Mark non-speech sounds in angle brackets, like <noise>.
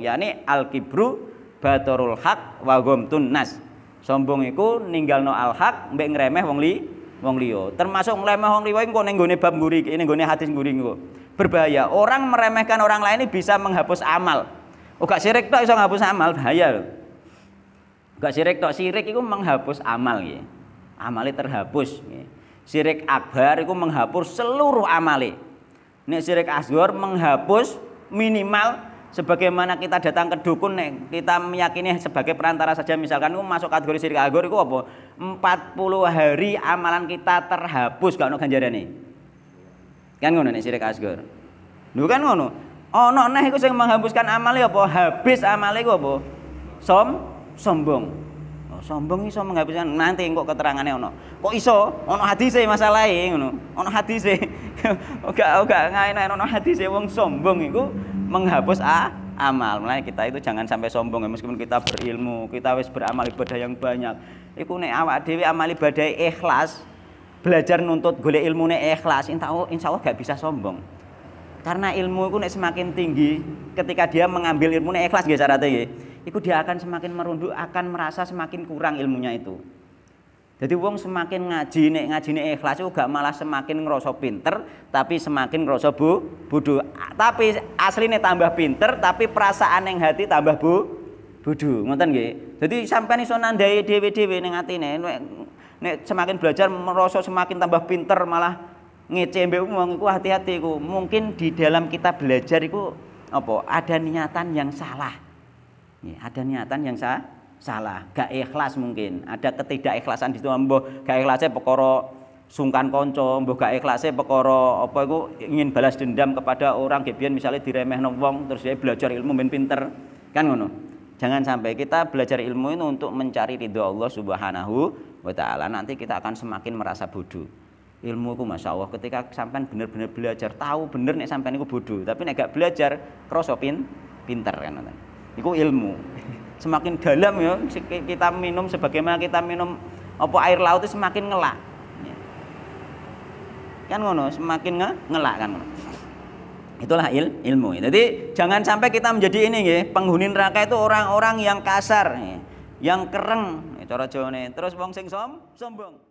yakni al-kibru batorul hak wa gomtun nas. Sombong iku ninggalno al hak mbek ngremeh wong li wong liyo Termasuk ngremeh wong liyo engko ning gone bab mburi, ning gone hadis nguri engko. Berbahaya. Orang meremehkan orang lain ini bisa menghapus amal. Oh gak sirik tok iso menghapus amal bahaya lho. Gak sirik tok sirik itu menghapus amal ya. Amale terhapus ya. Sirik akbar itu menghapus seluruh amali ini sirik asgor menghapus minimal sebagaimana kita datang ke dukun nih, kita meyakini sebagai perantara saja misalkan itu masuk kategori sirik agor itu apa? 40 hari amalan kita terhapus gak ada ganjaran nih. Kan ngono nih sirik asgor. Lho kan ngono. Ono nih itu yang menghapuskan amale apa? Habis amale itu apa? Som sombong. Oh, sombong iso menghapuskan nanti kok keterangannya ono. Kok iso? Ono hadise masalah ini, Ono hadise. <laughs> Oga oga ngaene ono hadise wong sombong iku menghapus ah, amal. Mulai kita itu jangan sampai sombong ya meskipun kita berilmu, kita wis beramal ibadah yang banyak. Iku nek awak dhewe amal ibadah ikhlas, belajar nuntut golek ilmune ikhlas, insya Allah, insya Allah gak bisa sombong. Karena ilmu itu semakin tinggi, ketika dia mengambil naik ikhlas nggih cara nggih, itu dia akan semakin merunduk, akan merasa semakin kurang ilmunya itu. Jadi wong semakin ngaji nek ngaji nek ikhlas gak malah semakin ngerasa pinter tapi semakin ngerasa bu bodoh. Tapi aslinya tambah pinter tapi perasaan yang hati tambah bu bodoh. Ngoten nggih. Jadi sampean iso nandai dhewe-dhewe ning atine nek, nek semakin belajar merasa semakin tambah pinter malah ngece mbek wong iku hati-hati iku. Mungkin di dalam kita belajar iku apa ada niatan yang salah. Ya, ada niatan yang salah salah, gak ikhlas mungkin. Ada ketidakikhlasan di situ mbok gak ikhlasnya pekoro sungkan konco, mbok gak ikhlasnya pekoro apa itu ingin balas dendam kepada orang gebian misalnya diremeh nongwong terus dia belajar ilmu main pinter. Kan ngono. Jangan sampai kita belajar ilmu ini untuk mencari ridho Allah Subhanahu wa taala. Nanti kita akan semakin merasa bodoh. Ilmu itu Masya Allah ketika sampean benar-benar belajar, tahu benar nek sampean itu bodoh, tapi nek gak belajar krasa pinter kan Itu ilmu. <laughs> semakin dalam ya kita minum sebagaimana kita minum apa air laut itu semakin ngelak ya. kan ngono semakin nge ngelak kan ngono itulah il ilmu jadi jangan sampai kita menjadi ini ya penghuni neraka itu orang-orang yang kasar ya, yang kereng ya, cara jone terus wong sing som sombong